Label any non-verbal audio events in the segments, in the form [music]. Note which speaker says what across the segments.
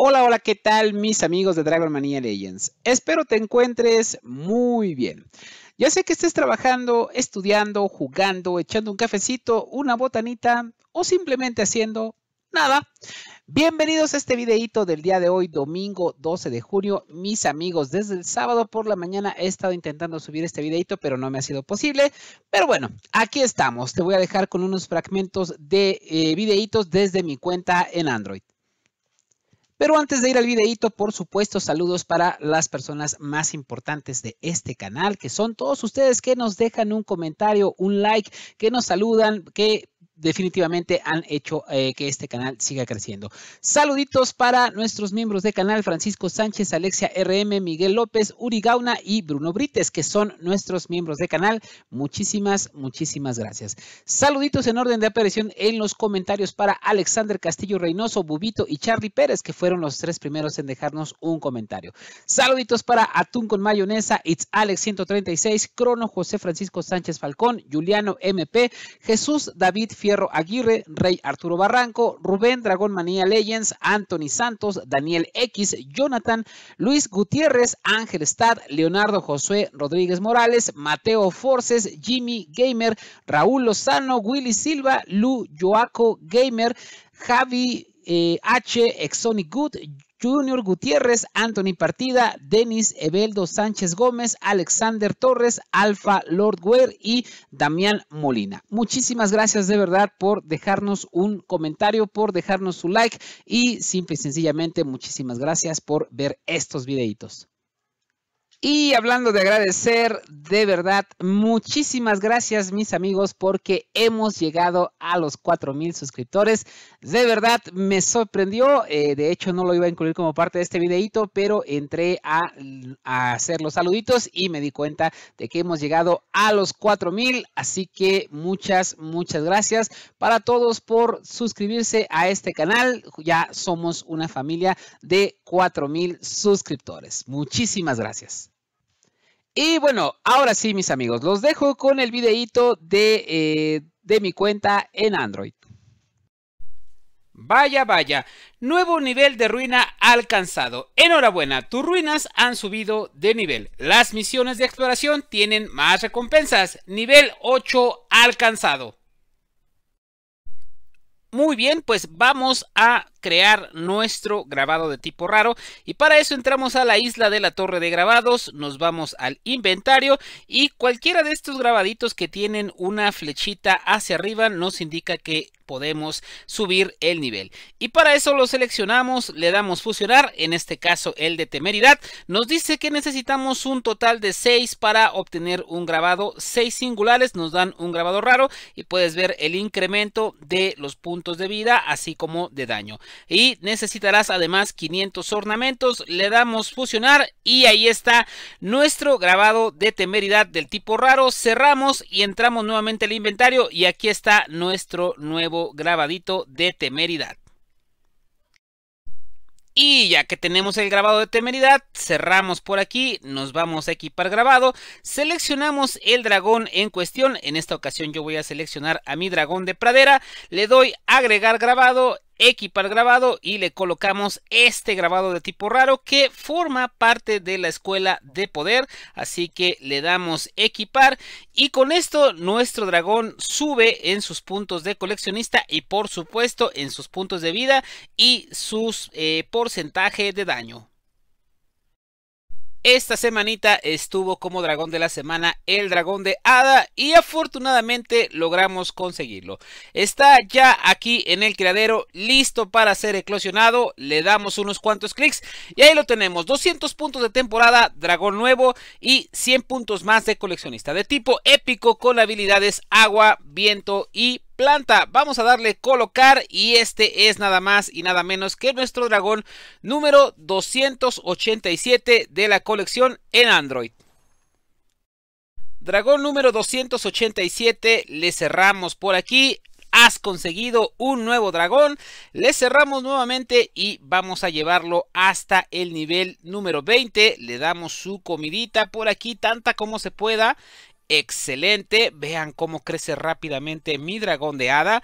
Speaker 1: Hola, hola, ¿qué tal mis amigos de Dragon Mania Legends? Espero te encuentres muy bien. Ya sé que estés trabajando, estudiando, jugando, echando un cafecito, una botanita o simplemente haciendo nada. Bienvenidos a este videito del día de hoy, domingo 12 de junio. Mis amigos, desde el sábado por la mañana he estado intentando subir este videito, pero no me ha sido posible. Pero bueno, aquí estamos. Te voy a dejar con unos fragmentos de eh, videitos desde mi cuenta en Android. Pero antes de ir al videito, por supuesto, saludos para las personas más importantes de este canal, que son todos ustedes que nos dejan un comentario, un like, que nos saludan, que definitivamente han hecho eh, que este canal siga creciendo. Saluditos para nuestros miembros de canal, Francisco Sánchez, Alexia RM, Miguel López, Uri Gauna y Bruno Brites, que son nuestros miembros de canal. Muchísimas, muchísimas gracias. Saluditos en orden de aparición en los comentarios para Alexander Castillo Reynoso, Bubito y Charlie Pérez, que fueron los tres primeros en dejarnos un comentario. Saluditos para Atún con Mayonesa, It's Alex 136, Crono José Francisco Sánchez Falcón, Juliano MP, Jesús David Aguirre, Rey Arturo Barranco, Rubén Dragón Manía Legends, Anthony Santos, Daniel X, Jonathan, Luis Gutiérrez, Ángel Stad, Leonardo José Rodríguez Morales, Mateo Forces, Jimmy Gamer, Raúl Lozano, Willy Silva, Lu Joaco Gamer, Javi eh, H, Exonic Good, Junior Gutiérrez, Anthony Partida, Denis Ebeldo Sánchez Gómez, Alexander Torres, Alfa Lord y Damián Molina. Muchísimas gracias de verdad por dejarnos un comentario, por dejarnos su like y simple y sencillamente muchísimas gracias por ver estos videitos. Y hablando de agradecer, de verdad, muchísimas gracias mis amigos porque hemos llegado a los 4000 suscriptores. De verdad, me sorprendió. Eh, de hecho, no lo iba a incluir como parte de este videito, pero entré a, a hacer los saluditos y me di cuenta de que hemos llegado a los 4000. Así que muchas, muchas gracias para todos por suscribirse a este canal. Ya somos una familia de 4000 suscriptores. Muchísimas gracias. Y bueno, ahora sí, mis amigos, los dejo con el videíto de, eh, de mi cuenta en Android. Vaya, vaya, nuevo nivel de ruina alcanzado. Enhorabuena, tus ruinas han subido de nivel. Las misiones de exploración tienen más recompensas. Nivel 8 alcanzado. Muy bien, pues vamos a crear nuestro grabado de tipo raro y para eso entramos a la isla de la torre de grabados, nos vamos al inventario y cualquiera de estos grabaditos que tienen una flechita hacia arriba nos indica que podemos subir el nivel. Y para eso lo seleccionamos, le damos fusionar, en este caso el de temeridad. Nos dice que necesitamos un total de 6 para obtener un grabado. 6 singulares nos dan un grabado raro y puedes ver el incremento de los puntos de vida así como de daño. Y necesitarás además 500 ornamentos. Le damos fusionar y ahí está nuestro grabado de temeridad del tipo raro. Cerramos y entramos nuevamente al inventario y aquí está nuestro nuevo grabadito de temeridad. Y ya que tenemos el grabado de temeridad, cerramos por aquí, nos vamos a equipar grabado, seleccionamos el dragón en cuestión, en esta ocasión yo voy a seleccionar a mi dragón de pradera, le doy agregar grabado equipar grabado y le colocamos este grabado de tipo raro que forma parte de la escuela de poder así que le damos equipar y con esto nuestro dragón sube en sus puntos de coleccionista y por supuesto en sus puntos de vida y sus eh, porcentaje de daño esta semanita estuvo como dragón de la semana el dragón de Ada y afortunadamente logramos conseguirlo. Está ya aquí en el criadero listo para ser eclosionado. Le damos unos cuantos clics y ahí lo tenemos. 200 puntos de temporada, dragón nuevo y 100 puntos más de coleccionista de tipo épico con habilidades agua, viento y planta. Vamos a darle colocar y este es nada más y nada menos que nuestro dragón número 287 de la colección en Android. Dragón número 287, le cerramos por aquí has conseguido un nuevo dragón. Le cerramos nuevamente y vamos a llevarlo hasta el nivel número 20. Le damos su comidita por aquí, tanta como se pueda excelente. Vean cómo crece rápidamente mi dragón de hada.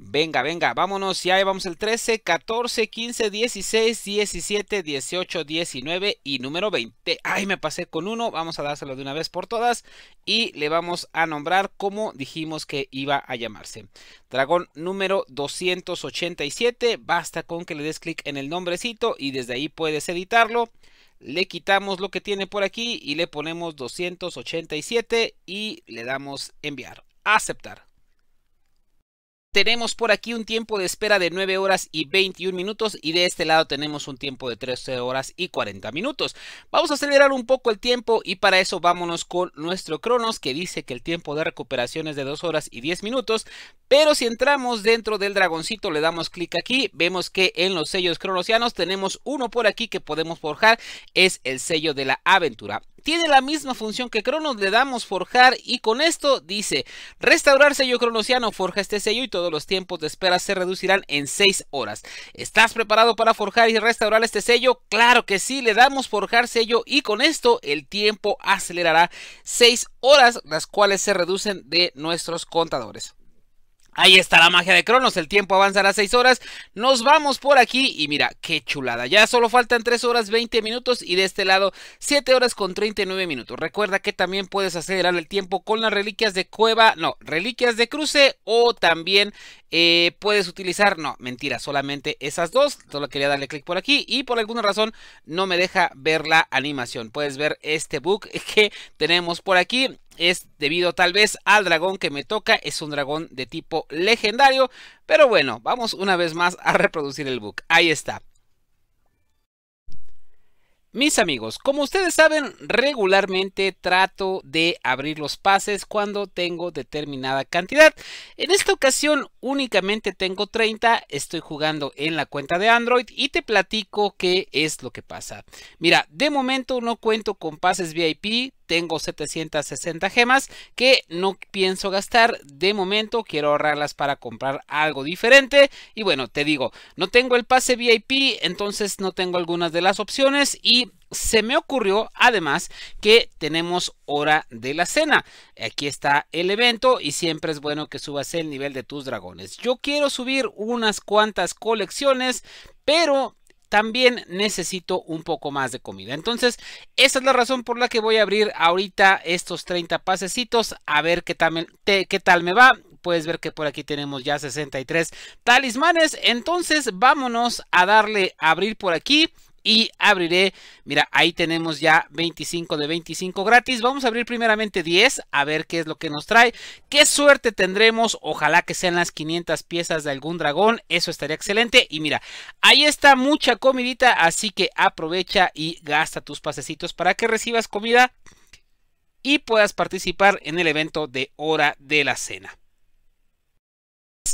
Speaker 1: Venga, venga, vámonos. Ya vamos el 13, 14, 15, 16, 17, 18, 19 y número 20. ahí me pasé con uno. Vamos a dárselo de una vez por todas. Y le vamos a nombrar como dijimos que iba a llamarse. Dragón número 287. Basta con que le des clic en el nombrecito y desde ahí puedes editarlo le quitamos lo que tiene por aquí y le ponemos 287 y le damos enviar, aceptar. Tenemos por aquí un tiempo de espera de 9 horas y 21 minutos y de este lado tenemos un tiempo de 13 horas y 40 minutos. Vamos a acelerar un poco el tiempo y para eso vámonos con nuestro Cronos que dice que el tiempo de recuperación es de 2 horas y 10 minutos. Pero si entramos dentro del dragoncito le damos clic aquí, vemos que en los sellos cronosianos tenemos uno por aquí que podemos forjar, es el sello de la aventura tiene la misma función que Cronos, le damos forjar y con esto dice restaurar sello cronosiano, forja este sello y todos los tiempos de espera se reducirán en 6 horas. ¿Estás preparado para forjar y restaurar este sello? Claro que sí, le damos forjar sello y con esto el tiempo acelerará 6 horas, las cuales se reducen de nuestros contadores. Ahí está la magia de Cronos, el tiempo avanzará 6 horas, nos vamos por aquí y mira, qué chulada, ya solo faltan 3 horas 20 minutos y de este lado 7 horas con 39 minutos. Recuerda que también puedes acelerar el tiempo con las reliquias de cueva, no, reliquias de cruce o también eh, puedes utilizar, no, mentira, solamente esas dos, solo quería darle clic por aquí y por alguna razón no me deja ver la animación. Puedes ver este book [laughs] que tenemos por aquí, es debido tal vez al dragón que me toca, es un dragón de tipo legendario, pero bueno, vamos una vez más a reproducir el book, ahí está. Mis amigos, como ustedes saben, regularmente trato de abrir los pases cuando tengo determinada cantidad. En esta ocasión únicamente tengo 30, estoy jugando en la cuenta de Android y te platico qué es lo que pasa. Mira, de momento no cuento con pases VIP, tengo 760 gemas que no pienso gastar de momento, quiero ahorrarlas para comprar algo diferente y bueno, te digo, no tengo el pase VIP, entonces no tengo algunas de las opciones y se me ocurrió además que tenemos hora de la cena. Aquí está el evento y siempre es bueno que subas el nivel de tus dragones. Yo quiero subir unas cuantas colecciones, pero también necesito un poco más de comida. Entonces, esa es la razón por la que voy a abrir ahorita estos 30 pasecitos a ver qué tal, qué tal me va. Puedes ver que por aquí tenemos ya 63 talismanes. Entonces, vámonos a darle a abrir por aquí y abriré, mira, ahí tenemos ya 25 de 25 gratis. Vamos a abrir primeramente 10, a ver qué es lo que nos trae. Qué suerte tendremos, ojalá que sean las 500 piezas de algún dragón, eso estaría excelente. Y mira, ahí está mucha comidita, así que aprovecha y gasta tus pasecitos para que recibas comida y puedas participar en el evento de hora de la cena.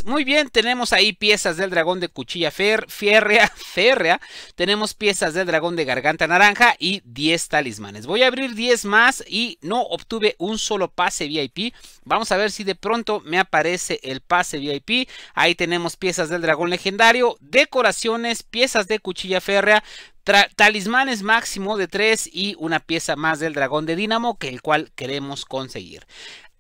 Speaker 1: Muy bien, tenemos ahí piezas del dragón de cuchilla férrea, [laughs] férrea. Tenemos piezas del dragón de garganta naranja y 10 talismanes. Voy a abrir 10 más y no obtuve un solo pase VIP. Vamos a ver si de pronto me aparece el pase VIP. Ahí tenemos piezas del dragón legendario, decoraciones, piezas de cuchilla férrea, talismanes máximo de 3 y una pieza más del dragón de Dinamo que el cual queremos conseguir.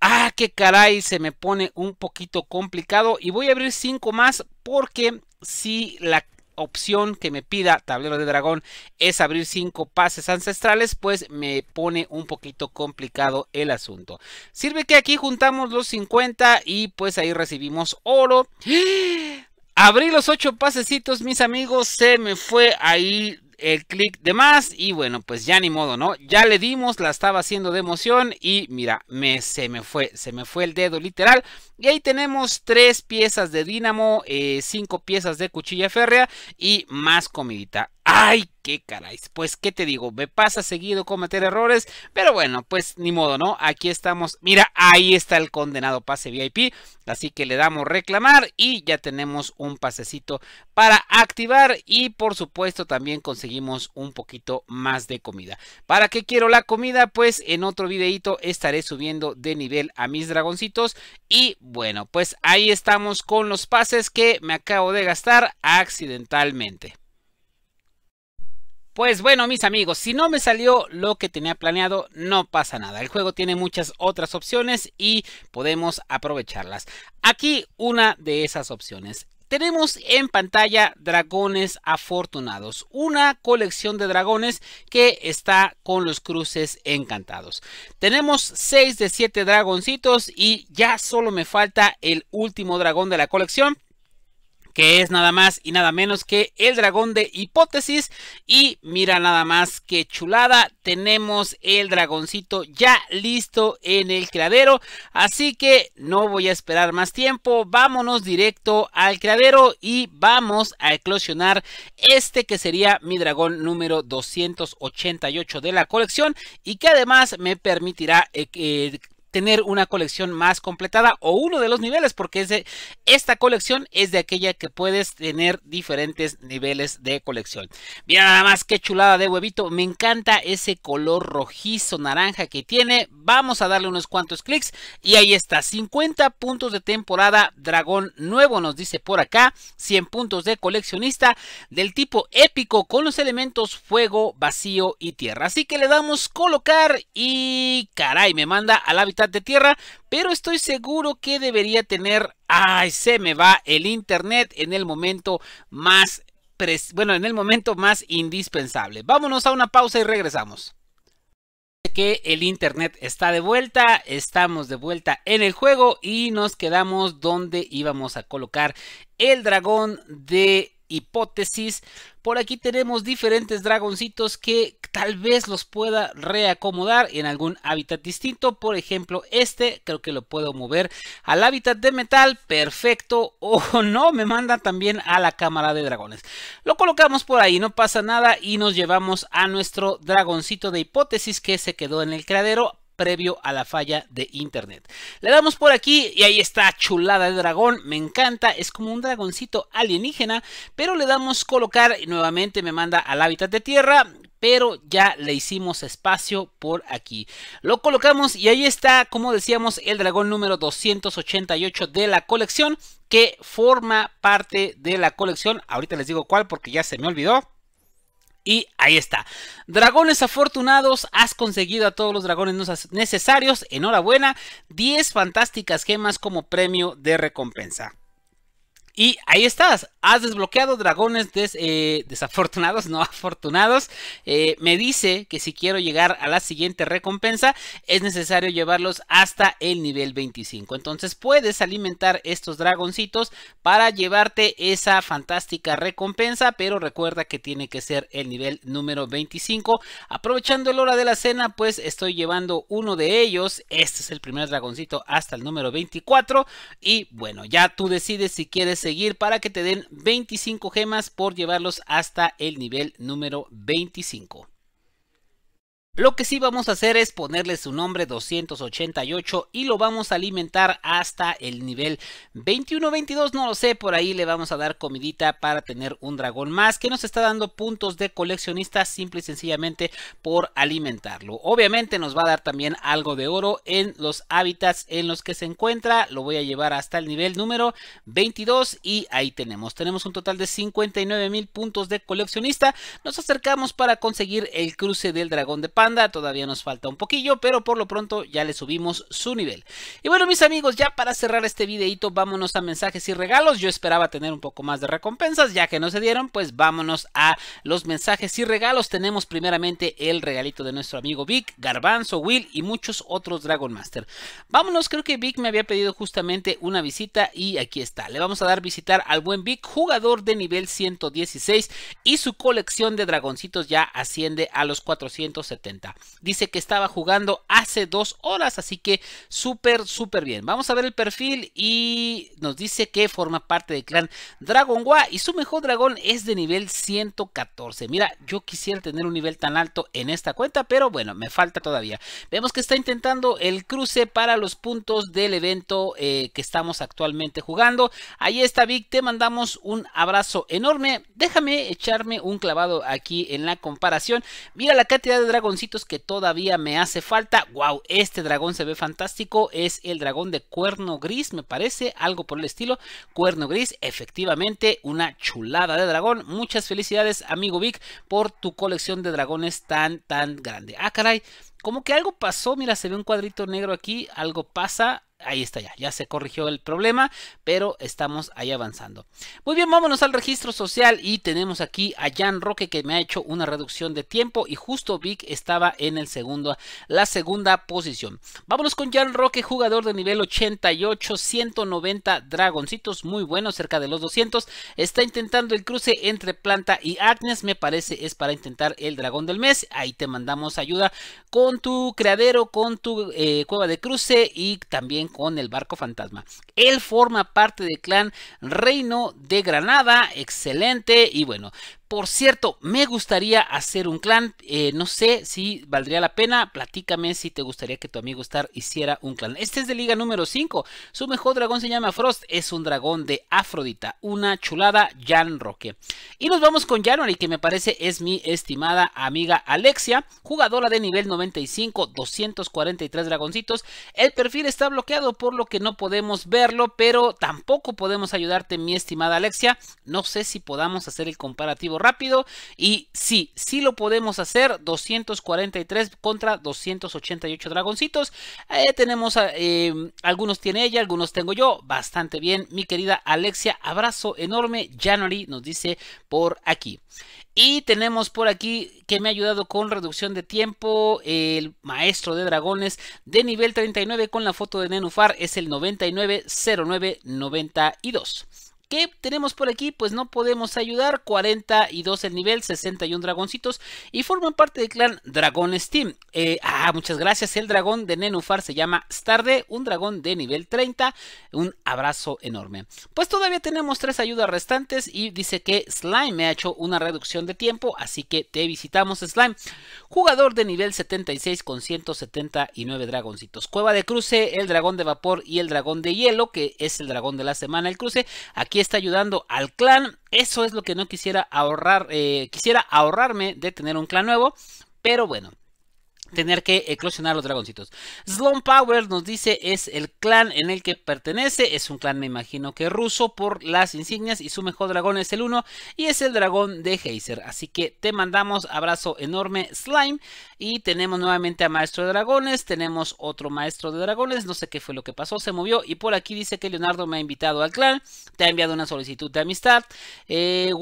Speaker 1: Ah, qué caray, se me pone un poquito complicado. Y voy a abrir 5 más porque si la opción que me pida tablero de dragón es abrir 5 pases ancestrales, pues me pone un poquito complicado el asunto. Sirve que aquí juntamos los 50 y pues ahí recibimos oro. ¡Ah! Abrí los 8 pasecitos, mis amigos, se me fue ahí el clic de más y bueno, pues ya ni modo, ¿no? Ya le dimos, la estaba haciendo de emoción y mira, me, se me fue, se me fue el dedo literal. Y ahí tenemos tres piezas de dínamo, eh, cinco piezas de cuchilla férrea y más comidita. Ay, qué caray! Pues, ¿qué te digo? Me pasa seguido cometer errores, pero bueno, pues ni modo, ¿no? Aquí estamos. Mira, ahí está el condenado pase VIP. Así que le damos reclamar y ya tenemos un pasecito para activar. Y por supuesto, también conseguimos un poquito más de comida. ¿Para qué quiero la comida? Pues en otro videito estaré subiendo de nivel a mis dragoncitos. Y bueno, pues ahí estamos con los pases que me acabo de gastar accidentalmente. Pues bueno, mis amigos, si no me salió lo que tenía planeado, no pasa nada. El juego tiene muchas otras opciones y podemos aprovecharlas. Aquí una de esas opciones. Tenemos en pantalla Dragones Afortunados, una colección de dragones que está con los cruces encantados. Tenemos 6 de 7 dragoncitos y ya solo me falta el último dragón de la colección que es nada más y nada menos que el dragón de hipótesis. Y mira nada más que chulada, tenemos el dragoncito ya listo en el criadero. Así que no voy a esperar más tiempo, vámonos directo al criadero y vamos a eclosionar este que sería mi dragón número 288 de la colección y que además me permitirá... Eh, eh, tener una colección más completada o uno de los niveles, porque esta colección es de aquella que puedes tener diferentes niveles de colección. Mira nada más qué chulada de huevito, me encanta ese color rojizo naranja que tiene. Vamos a darle unos cuantos clics y ahí está, 50 puntos de temporada dragón nuevo nos dice por acá, 100 puntos de coleccionista del tipo épico con los elementos fuego, vacío y tierra. Así que le damos colocar y caray, me manda al hábitat de tierra, pero estoy seguro que debería tener... ¡Ay! Se me va el internet en el momento más... Bueno, en el momento más indispensable. Vámonos a una pausa y regresamos que el internet está de vuelta, estamos de vuelta en el juego y nos quedamos donde íbamos a colocar el dragón de hipótesis. Por aquí tenemos diferentes dragoncitos que tal vez los pueda reacomodar en algún hábitat distinto. Por ejemplo, este creo que lo puedo mover al hábitat de metal. Perfecto. [laughs] O no, me manda también a la cámara de dragones. Lo colocamos por ahí, no pasa nada. Y nos llevamos a nuestro dragoncito de hipótesis que se quedó en el creadero previo a la falla de internet. Le damos por aquí y ahí está chulada de dragón, me encanta, es como un dragoncito alienígena, pero le damos colocar y nuevamente me manda al hábitat de tierra, pero ya le hicimos espacio por aquí. Lo colocamos y ahí está, como decíamos, el dragón número 288 de la colección que forma parte de la colección. Ahorita les digo cuál porque ya se me olvidó. Y ahí está. Dragones afortunados, has conseguido a todos los dragones necesarios. Enhorabuena. 10 fantásticas gemas como premio de recompensa. Y ahí estás, has desbloqueado dragones eh, desafortunados, [laughs] no afortunados. Eh, me dice que si quiero llegar a la siguiente recompensa es necesario llevarlos hasta el nivel 25. Entonces puedes alimentar estos dragoncitos para llevarte esa fantástica recompensa, pero recuerda que tiene que ser el nivel número 25. Aprovechando el hora de la cena, pues estoy llevando uno de ellos. Este es el primer dragoncito hasta el número 24. Y bueno, ya tú decides si quieres seguir para que te den 25 gemas por llevarlos hasta el nivel número 25. Lo que sí vamos a hacer es ponerle su nombre 288 y lo vamos a alimentar hasta el nivel 21, 22, no lo sé, por ahí le vamos a dar comidita para tener un dragón más que nos está dando puntos de coleccionista simple y sencillamente por alimentarlo. Obviamente nos va a dar también algo de oro en los hábitats en los que se encuentra, lo voy a llevar hasta el nivel número 22 y ahí tenemos, tenemos un total de 59 mil puntos de coleccionista, nos acercamos para conseguir el cruce del dragón de paz todavía nos falta un poquillo, pero por lo pronto ya le subimos su nivel. Y bueno mis amigos, ya para cerrar este videito, vámonos a mensajes y regalos. Yo esperaba tener un poco más de recompensas, ya que no se dieron, pues vámonos a los mensajes y regalos. Tenemos primeramente el regalito de nuestro amigo Vic, Garbanzo, Will y muchos otros Dragon Master. Vámonos, creo que Vic me había pedido justamente una visita y aquí está. Le vamos a dar visitar al buen Vic, jugador de nivel 116 y su colección de dragoncitos ya asciende a los 470. Dice que estaba jugando hace dos horas, así que súper, súper bien. Vamos a ver el perfil y nos dice que forma parte del clan Dragon Wa y su mejor dragón es de nivel 114. Mira, yo quisiera tener un nivel tan alto en esta cuenta, pero bueno, me falta todavía. Vemos que está intentando el cruce para los puntos del evento eh, que estamos actualmente jugando. Ahí está Vic, te mandamos un abrazo enorme. Déjame echarme un clavado aquí en la comparación. Mira la cantidad de dragoncitos que todavía me hace falta. ¡Wow! Este dragón se ve fantástico. Es el dragón de cuerno gris, me parece. Algo por el estilo. Cuerno gris, efectivamente, una chulada de dragón. Muchas felicidades, amigo Vic, por tu colección de dragones tan, tan grande. ¡Ah, caray! Como que algo pasó. Mira, se ve un cuadrito negro aquí. Algo pasa ahí está ya, ya se corrigió el problema, pero estamos ahí avanzando. Muy bien, vámonos al registro social y tenemos aquí a Jan Roque que me ha hecho una reducción de tiempo y justo Vic estaba en el segundo, la segunda posición. Vámonos con Jan Roque, jugador de nivel 88, 190 dragoncitos, muy bueno, cerca de los 200. Está intentando el cruce entre Planta y Agnes, me parece es para intentar el dragón del mes. Ahí te mandamos ayuda con tu creadero, con tu eh, cueva de cruce y también con el barco fantasma. Él forma parte del clan Reino de Granada, excelente y bueno, por cierto, me gustaría hacer un clan. Eh, no sé si valdría la pena. Platícame si te gustaría que tu amigo Star hiciera un clan. Este es de liga número 5. Su mejor dragón se llama Frost. Es un dragón de Afrodita. Una chulada Jan Roque. Y nos vamos con January, que me parece es mi estimada amiga Alexia. Jugadora de nivel 95, 243 dragoncitos. El perfil está bloqueado, por lo que no podemos verlo, pero tampoco podemos ayudarte, mi estimada Alexia. No sé si podamos hacer el comparativo rápido. Y sí, sí lo podemos hacer. 243 contra 288 dragoncitos. Eh, tenemos, em, algunos tiene ella, algunos tengo yo. Bastante bien, mi querida Alexia. Abrazo enorme. January nos dice por aquí. Y tenemos por aquí que me ha ayudado con reducción de tiempo el maestro de dragones de nivel 39 con la foto de Nenufar es el 990992 tenemos por aquí? Pues no podemos ayudar. 42 el nivel, 61 dragoncitos. Y forman parte del clan Dragón Steam. Eh, ah, muchas gracias. El dragón de Nenufar se llama Starde. Un dragón de nivel 30. Un abrazo enorme. Pues todavía tenemos tres ayudas restantes. Y dice que Slime me ha hecho una reducción de tiempo. Así que te visitamos, Slime. Jugador de nivel 76 con 179 dragoncitos. Cueva de cruce, el dragón de vapor y el dragón de hielo. Que es el dragón de la semana, el cruce. Aquí está ayudando al clan. Eso es lo que no quisiera ahorrar. Eh, quisiera ahorrarme de tener un clan nuevo. Pero bueno, tener que eclosionar los dragoncitos. Slone Power nos dice es el clan en el que pertenece, es un clan me imagino que ruso por las insignias y su mejor dragón es el 1 y es el dragón de Heiser. Así que te mandamos abrazo enorme Slime y tenemos nuevamente a Maestro de Dragones, tenemos otro Maestro de Dragones, no sé qué fue lo que pasó, se movió y por aquí dice que Leonardo me ha invitado al clan, te ha enviado una solicitud de amistad, eh,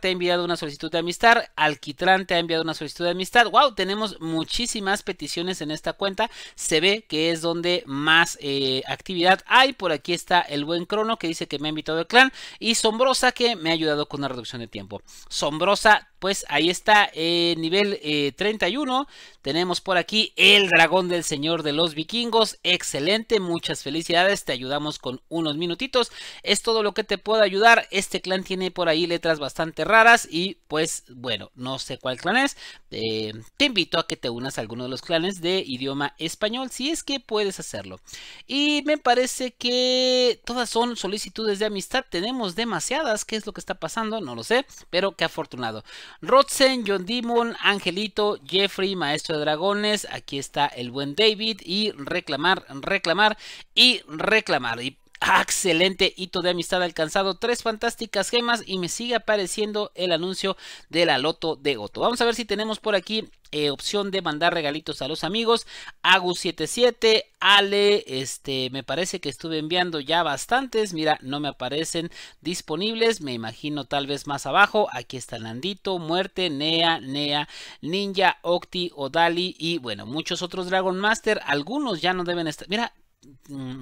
Speaker 1: te ha enviado una solicitud de amistad, Alquitrán te ha enviado una solicitud de amistad, wow, tenemos muchísimas peticiones en esta cuenta. Se ve que es donde más eh, actividad hay. Por aquí está el buen Crono que dice que me ha invitado el clan. Y Sombrosa que me ha ayudado con una reducción de tiempo. Sombrosa, pues ahí está, eh, nivel 31. Eh, Tenemos por aquí el dragón del señor de los vikingos. Excelente, muchas felicidades. Te ayudamos con unos minutitos. Es todo lo que te puedo ayudar. Este clan tiene por ahí letras bastante raras. Y pues bueno, no sé cuál clan es. Eh, te invito a que te unas a alguno de los clanes de idioma español. Si es que puedes hacerlo. Y me parece que todas son solicitudes de amistad. Tenemos demasiadas. ¿Qué es lo que está pasando? No lo sé. Pero qué afortunado. Rodsen, John Demon, Angelito, Jeffrey, Maestro de Dragones, aquí está el buen David y reclamar, reclamar y reclamar. Y Ah, excelente hito de amistad alcanzado. Tres fantásticas gemas y me sigue apareciendo el anuncio de la loto de Goto. Vamos a ver si tenemos por aquí eh, opción de mandar regalitos a los amigos. Agu77, Ale, este, me parece que estuve enviando ya bastantes. Mira, no me aparecen disponibles. Me imagino tal vez más abajo. Aquí está Landito, Muerte, Nea, Nea, Ninja, Octi, Odali y bueno, muchos otros Dragon Master. Algunos ya no deben estar. Mira,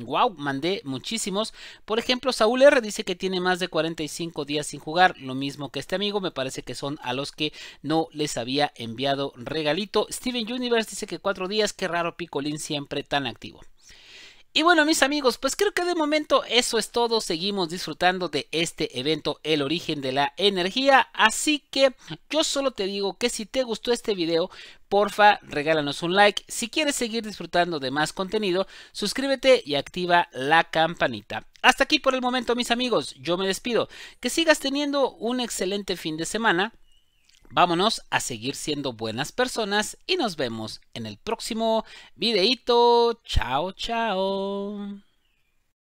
Speaker 1: wow, mm, mandé muchísimos. Por ejemplo, Saúl R dice que tiene más de 45 días sin jugar, lo mismo que este amigo, me parece que son a los que no les había enviado regalito. Steven Universe dice que 4 días, qué raro Picolín siempre tan activo. Y bueno, mis amigos, pues creo que de momento eso es todo. Seguimos disfrutando de este evento, el origen de la energía. Así que yo solo te digo que si te gustó este video, porfa, regálanos un like. Si quieres seguir disfrutando de más contenido, suscríbete y activa la campanita. Hasta aquí por el momento, mis amigos. Yo me despido. Que sigas teniendo un excelente fin de semana. Vámonos a seguir siendo buenas personas y nos vemos en el próximo videito. Chao, chao.